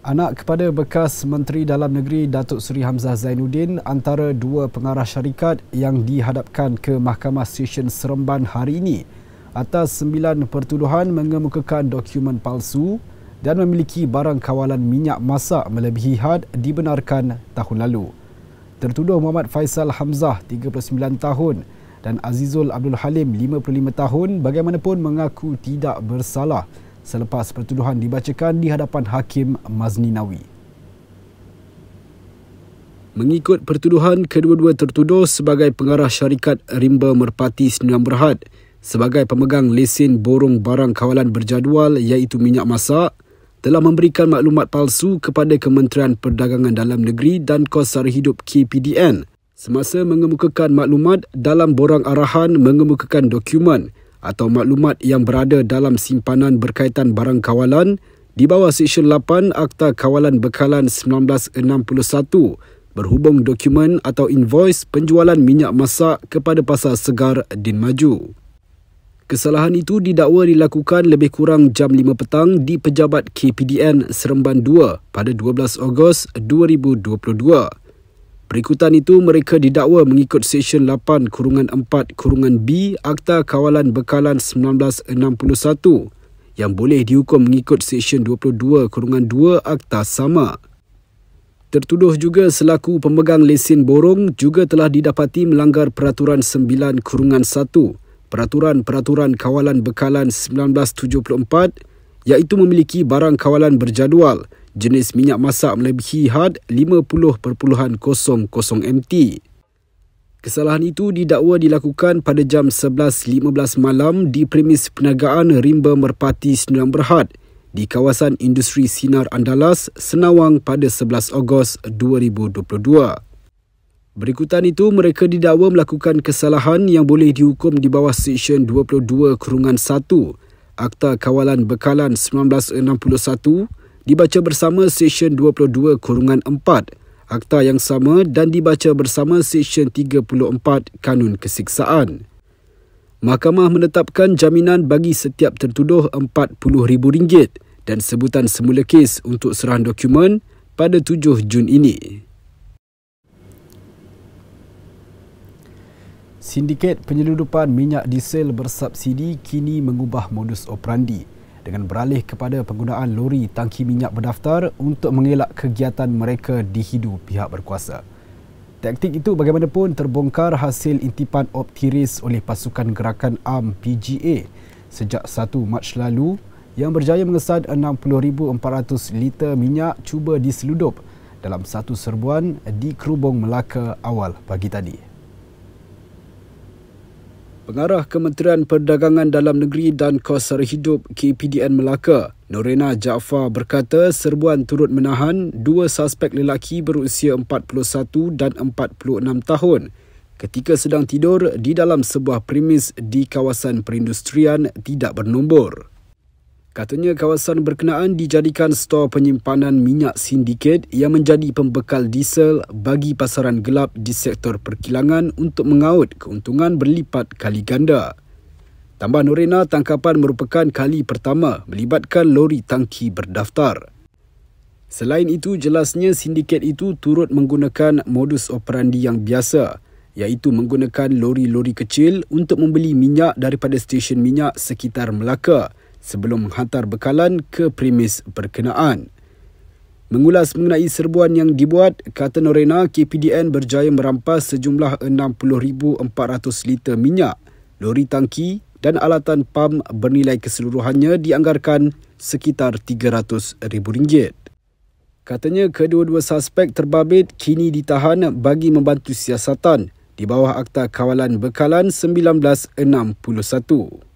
Anak kepada bekas Menteri Dalam Negeri Datuk Seri Hamzah Zainuddin antara dua pengarah syarikat yang dihadapkan ke Mahkamah Stesen Seremban hari ini atas sembilan pertuduhan mengemukakan dokumen palsu dan memiliki barang kawalan minyak masak melebihi had dibenarkan tahun lalu. Tertuduh Muhammad Faisal Hamzah, 39 tahun dan Azizul Abdul Halim, 55 tahun bagaimanapun mengaku tidak bersalah selepas pertuduhan dibacakan di hadapan Hakim Mazni Nawi. Mengikut pertuduhan, kedua-dua tertuduh sebagai pengarah syarikat Rimba Merpati Sembilan Berhad sebagai pemegang lesen borong barang kawalan berjadual iaitu minyak masak telah memberikan maklumat palsu kepada Kementerian Perdagangan Dalam Negeri dan Kos Sara Hidup KPDN semasa mengemukakan maklumat dalam borang arahan mengemukakan dokumen atau maklumat yang berada dalam simpanan berkaitan barang kawalan di bawah Seksyen 8 Akta Kawalan Bekalan 1961 berhubung dokumen atau invoice penjualan minyak masak kepada pasar segar Din Maju. Kesalahan itu didakwa dilakukan lebih kurang jam 5 petang di pejabat KPDN Seremban 2 pada 12 Ogos 2022. Berikutan itu, mereka didakwa mengikut Seksyen 8 Kurungan 4 Kurungan B Akta Kawalan Bekalan 1961 yang boleh dihukum mengikut Seksyen 22 Kurungan 2 Akta Sama. Tertuduh juga selaku pemegang lesen borong juga telah didapati melanggar Peraturan 9 Kurungan 1 Peraturan-Peraturan Kawalan Bekalan 1974 iaitu memiliki barang kawalan berjadual jenis minyak masak melebihi had 50.00 MT. Kesalahan itu didakwa dilakukan pada jam 11.15 malam di premis perniagaan Rimba Merpati Sdn Berhad di kawasan industri Sinar Andalas, Senawang pada 11 Ogos 2022. Berikutan itu, mereka didakwa melakukan kesalahan yang boleh dihukum di bawah Seksyen 22 Kurungan 1 Akta Kawalan Bekalan dibaca bersama Seksyen 22 Kurungan 4 Akta yang sama dan dibaca bersama Seksyen 34 Kanun Kesiksaan. Mahkamah menetapkan jaminan bagi setiap tertuduh RM40,000 dan sebutan semula kes untuk serahan dokumen pada 7 Jun ini. Sindiket penyeludupan minyak diesel bersubsidi kini mengubah modus operandi dengan beralih kepada penggunaan lori tangki minyak berdaftar untuk mengelak kegiatan mereka dihidu pihak berkuasa. Taktik itu bagaimanapun terbongkar hasil intipan optiris oleh pasukan gerakan am PGA sejak 1 Mac lalu yang berjaya mengesan 60,400 liter minyak cuba diseludup dalam satu serbuan di Kerubung Melaka awal pagi tadi. Pengarah Kementerian Perdagangan Dalam Negeri dan Kos Sara Hidup KPDN Melaka, Norena Jaafar berkata serbuan turut menahan dua suspek lelaki berusia 41 dan 46 tahun ketika sedang tidur di dalam sebuah premis di kawasan perindustrian tidak bernombor. Katanya kawasan berkenaan dijadikan stor penyimpanan minyak sindiket yang menjadi pembekal diesel bagi pasaran gelap di sektor perkilangan untuk mengaut keuntungan berlipat kali ganda. Tambah Norena, tangkapan merupakan kali pertama melibatkan lori tangki berdaftar. Selain itu, jelasnya sindiket itu turut menggunakan modus operandi yang biasa iaitu menggunakan lori-lori kecil untuk membeli minyak daripada stesen minyak sekitar Melaka – sebelum menghantar bekalan ke premis berkenaan. Mengulas mengenai serbuan yang dibuat, kata Norena, KPDN berjaya merampas sejumlah 60,400 liter minyak, lori tangki dan alatan pam bernilai keseluruhannya dianggarkan sekitar rm ringgit. Katanya kedua-dua suspek terbabit kini ditahan bagi membantu siasatan di bawah Akta Kawalan Bekalan 1961.